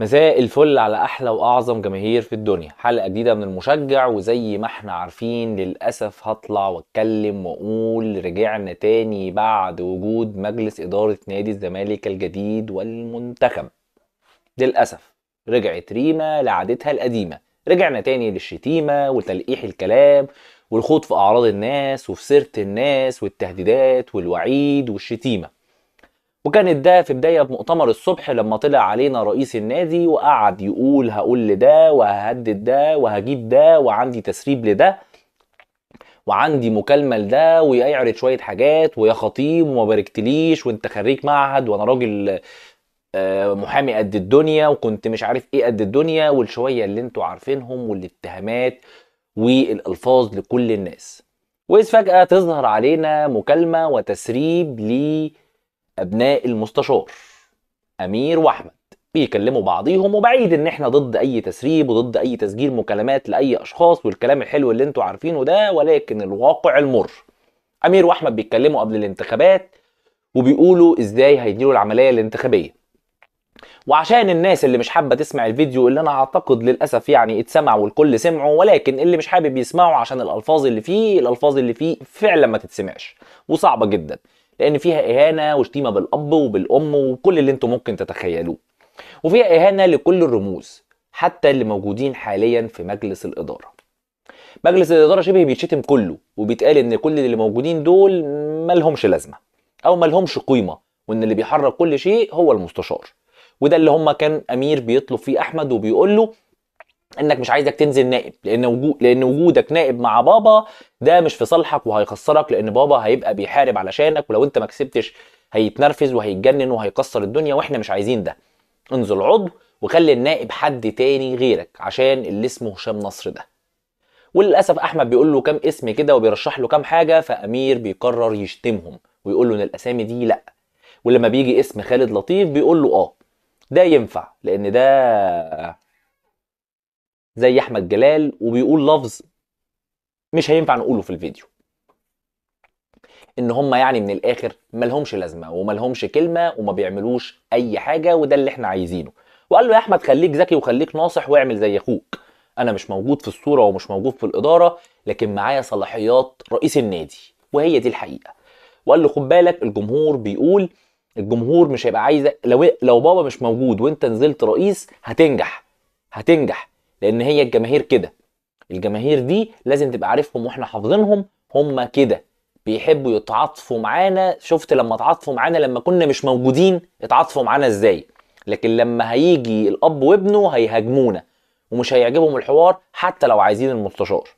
مساء الفل على احلى واعظم جماهير في الدنيا حلقه جديده من المشجع وزي ما احنا عارفين للاسف هطلع واتكلم واقول رجعنا تاني بعد وجود مجلس اداره نادي الزمالك الجديد والمنتخب للاسف رجعت ريما لعادتها القديمه رجعنا تاني للشتيمه وتلقيح الكلام والخوض في اعراض الناس وفي سيره الناس والتهديدات والوعيد والشتيمه وكانت ده في بداية مؤتمر الصبح لما طلع علينا رئيس النادي وقعد يقول هقول لده وههدد ده وهجيب ده وعندي تسريب لده وعندي مكالمة لده ويعرض شوية حاجات ويا خطيب وما باركتليش وانت خريج معهد وانا راجل آه، محامي قد الدنيا وكنت مش عارف ايه قد الدنيا والشوية اللي انتوا عارفينهم والاتهامات والالفاظ لكل الناس واذ فجأة تظهر علينا مكالمة وتسريب ليه ابناء المستشار امير واحمد بيكلموا بعضيهم وبعيد ان احنا ضد اي تسريب وضد اي تسجيل مكالمات لاي اشخاص والكلام الحلو اللي انتوا عارفينه ده ولكن الواقع المر امير واحمد بيتكلموا قبل الانتخابات وبيقولوا ازاي هيديروا العمليه الانتخابيه وعشان الناس اللي مش حابه تسمع الفيديو اللي انا اعتقد للاسف يعني اتسمع والكل سمعه ولكن اللي مش حابب يسمعه عشان الالفاظ اللي فيه الالفاظ اللي فيه فعلا ما تتسمعش وصعبه جدا لان فيها اهانه وشتيمه بالاب وبالام وكل اللي انتم ممكن تتخيلوه وفيها اهانه لكل الرموز حتى اللي موجودين حاليا في مجلس الاداره مجلس الاداره شبه بيتشتم كله وبيتقال ان كل اللي موجودين دول مالهمش لازمه او مالهمش قيمه وان اللي بيحرك كل شيء هو المستشار وده اللي هم كان امير بيطلب فيه احمد وبيقول له انك مش عايزك تنزل نائب لان وجود لان وجودك نائب مع بابا ده مش في صالحك وهيخسرك لان بابا هيبقى بيحارب علشانك ولو انت ما كسبتش هيتنرفز وهيتجنن وهيكسر الدنيا واحنا مش عايزين ده انزل عضو وخلي النائب حد تاني غيرك عشان اللي اسمه هشام نصر ده وللاسف احمد بيقول له كام اسم كده وبيرشح له كام حاجه فامير بيقرر يشتمهم ويقول له ان الاسامي دي لا ولما بيجي اسم خالد لطيف بيقول له اه ده ينفع لان ده زي احمد جلال وبيقول لفظ مش هينفع نقوله في الفيديو ان هم يعني من الاخر ملهمش لازمه وملهمش كلمه وما بيعملوش اي حاجه وده اللي احنا عايزينه وقال له يا احمد خليك ذكي وخليك ناصح واعمل زي اخوك انا مش موجود في الصوره ومش موجود في الاداره لكن معايا صلاحيات رئيس النادي وهي دي الحقيقه وقال له خد بالك الجمهور بيقول الجمهور مش هيبقى عايزك لو لو بابا مش موجود وانت نزلت رئيس هتنجح هتنجح لان هي الجماهير كده الجماهير دي لازم تبقى عارفهم واحنا حافظينهم هم كده بيحبوا يتعاطفوا معانا شفت لما اتعاطفوا معانا لما كنا مش موجودين اتعاطفوا معانا ازاي لكن لما هيجي الاب وابنه هيهاجمونا ومش هيعجبهم الحوار حتى لو عايزين المستشار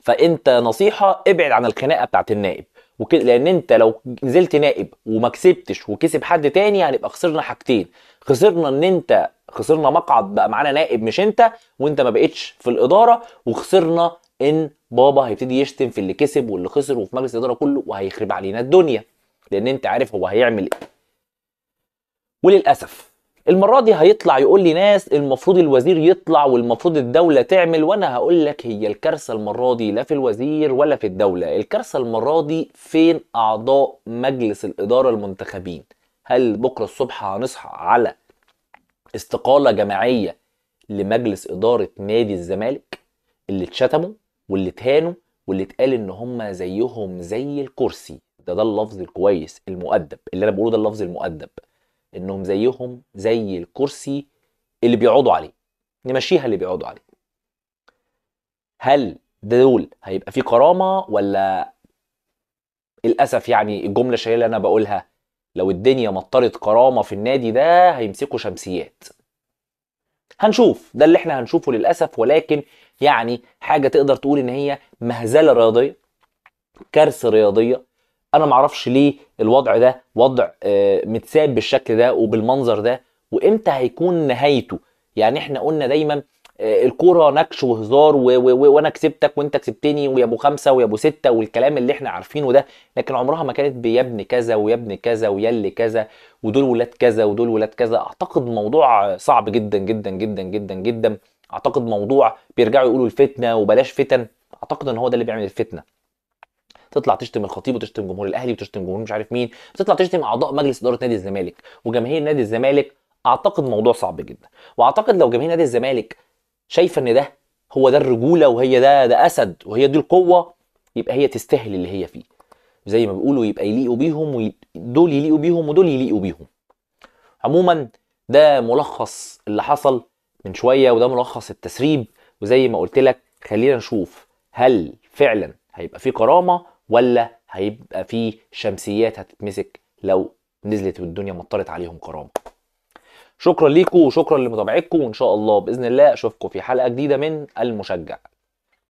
فانت نصيحه ابعد عن الخناقه بتاعت النائب وكده لان انت لو نزلت نائب وما كسبتش وكسب حد تاني هنبقى يعني خسرنا حاجتين خسرنا ان انت خسرنا مقعد بقى معانا نائب مش انت وانت ما بقتش في الاداره وخسرنا ان بابا هيبتدي يشتم في اللي كسب واللي خسر وفي مجلس الاداره كله وهيخرب علينا الدنيا لان انت عارف هو هيعمل ايه وللاسف المرة دي هيطلع يقول لي ناس المفروض الوزير يطلع والمفروض الدولة تعمل وأنا هقول لك هي الكارثة المرة دي لا في الوزير ولا في الدولة، الكارثة المرة دي فين أعضاء مجلس الإدارة المنتخبين؟ هل بكرة الصبح هنصحى على استقالة جماعية لمجلس إدارة نادي الزمالك اللي اتشتموا واللي اتهانوا واللي اتقال ان هم زيهم زي الكرسي ده ده اللفظ الكويس المؤدب اللي انا بقوله ده اللفظ المؤدب انهم زيهم زي الكرسي اللي بيقعدوا عليه نمشيها اللي بيقعدوا عليه هل دول هيبقى في كرامه ولا للاسف يعني الجمله الشهيره اللي انا بقولها لو الدنيا مطرت كرامه في النادي ده هيمسكوا شمسيات هنشوف ده اللي احنا هنشوفه للاسف ولكن يعني حاجه تقدر تقول ان هي مهزله رياضيه كارثه رياضيه انا معرفش ليه الوضع ده وضع آه، متساب بالشكل ده وبالمنظر ده وامتى هيكون نهايته يعني احنا قلنا دايما آه، الكوره نكش وهزار و و و وانا كسبتك وانت كسبتني ويا ابو خمسه ويا ابو سته والكلام اللي احنا عارفينه ده لكن عمرها ما كانت بيا ابن كذا ويا ابن كذا ويا اللي كذا ودول ولاد كذا ودول ولاد كذا اعتقد موضوع صعب جدا جدا جدا جدا جدا اعتقد موضوع بيرجعوا يقولوا الفتنه وبلاش فتن اعتقد ان هو ده اللي بيعمل الفتنه تطلع تشتم الخطيب وتشتم جمهور الاهلي وتشتم جمهور مش عارف مين بتطلع تشتم اعضاء مجلس اداره نادي الزمالك وجماهير نادي الزمالك اعتقد موضوع صعب جدا واعتقد لو جماهير نادي الزمالك شايفه ان ده هو ده الرجوله وهي ده ده اسد وهي دي القوه يبقى هي تستاهل اللي هي فيه زي ما بيقولوا يبقى يليقوا بيهم ودول يليقوا بيهم ودول يليقوا بيهم عموما ده ملخص اللي حصل من شويه وده ملخص التسريب وزي ما قلت لك خلينا نشوف هل فعلا هيبقى في كرامه ولا هيبقى في شمسيات هتتمسك لو نزلت والدنيا مطرت عليهم كرامه شكرا ليكم وشكرا لمتابعتكم وان شاء الله باذن الله اشوفكم في حلقه جديده من المشجع